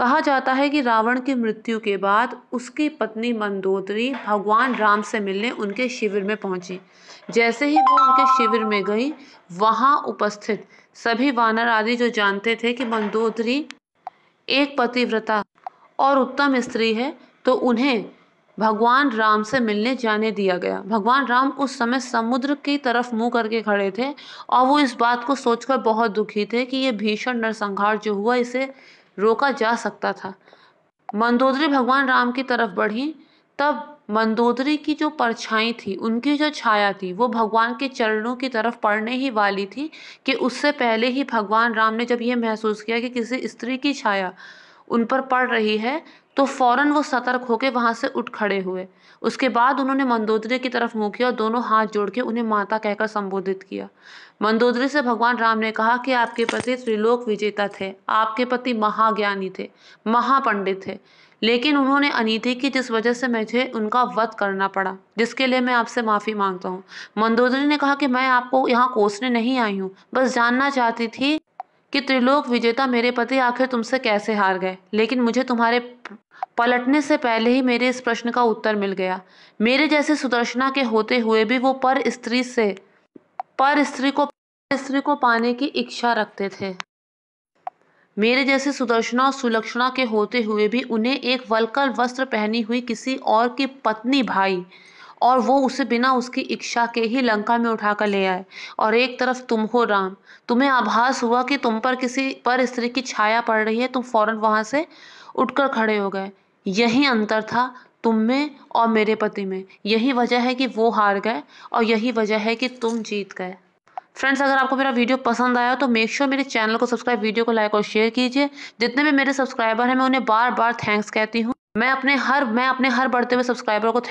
कहा जाता है कि रावण की मृत्यु के बाद उसकी पत्नी मंदोदरी भगवान राम से मिलने उनके शिविर में पहुंची जैसे ही वो उनके शिविर में गई वहां उपस्थित सभी वानर आदि जो जानते थे कि मंदोदरी एक पतिव्रता और उत्तम स्त्री है तो उन्हें भगवान राम से मिलने जाने दिया गया भगवान राम उस समय समुद्र की तरफ मुंह करके खड़े थे और वो इस बात को सोचकर बहुत दुखी थे कि ये भीषण नरसंहार जो हुआ इसे रोका जा सकता था मंदोदरी भगवान राम की तरफ बढ़ी तब मंदोदरी की जो परछाई थी उनकी जो छाया थी वो भगवान के चरणों की तरफ पड़ने ही वाली थी कि उससे पहले ही भगवान राम ने जब यह महसूस किया कि किसी स्त्री की छाया उन पर पड़ रही है तो फौरन वो सतर्क होकर वहाँ से उठ खड़े हुए उसके बाद उन्होंने मंदोदरी की तरफ मुँह किया और दोनों हाथ जोड़ के उन्हें माता कहकर संबोधित किया मंदोदरी से भगवान राम ने कहा कि आपके पति त्रिलोक विजेता थे आपके पति महाज्ञानी थे महापंडित थे लेकिन उन्होंने अनिति की जिस वजह से मुझे उनका वध करना पड़ा जिसके लिए मैं आपसे माफ़ी मांगता हूँ मंदोदरी ने कहा कि मैं आपको यहाँ कोसने नहीं आई हूँ बस जानना चाहती थी कि त्रिलोक विजेता मेरे पति आखिर तुमसे कैसे हार गए लेकिन मुझे तुम्हारे पलटने से पहले ही मेरे इस प्रश्न का उत्तर मिल गया मेरे जैसे सुदर्शना के होते हुए भी वो पर स्त्री से पर स्त्री को पर स्त्री को पाने की इच्छा रखते थे मेरे जैसे सुदर्शना और सुलक्षणा के होते हुए भी उन्हें एक वलकल वस्त्र पहनी हुई किसी और की पत्नी भाई और वो उसे बिना उसकी इच्छा के ही लंका में उठाकर ले आए और एक तरफ तुम हो राम तुम्हें आभास हुआ कि तुम पर किसी पर स्त्री की छाया पड़ रही है तुम फौरन वहां से उठकर खड़े हो गए यही अंतर था तुम में और मेरे पति में यही वजह है कि वो हार गए और यही वजह है कि तुम जीत गए फ्रेंड्स अगर आपको मेरा वीडियो पसंद आया तो मेक श्योर sure मेरे चैनल को सब्सक्राइब वीडियो को लाइक और शेयर कीजिए जितने भी मेरे सब्सक्राइबर हैं मैं उन्हें बार बार थैंक्स कहती हूँ मैं अपने हर मैं अपने हर बढ़ते हुए सब्सक्राइबर को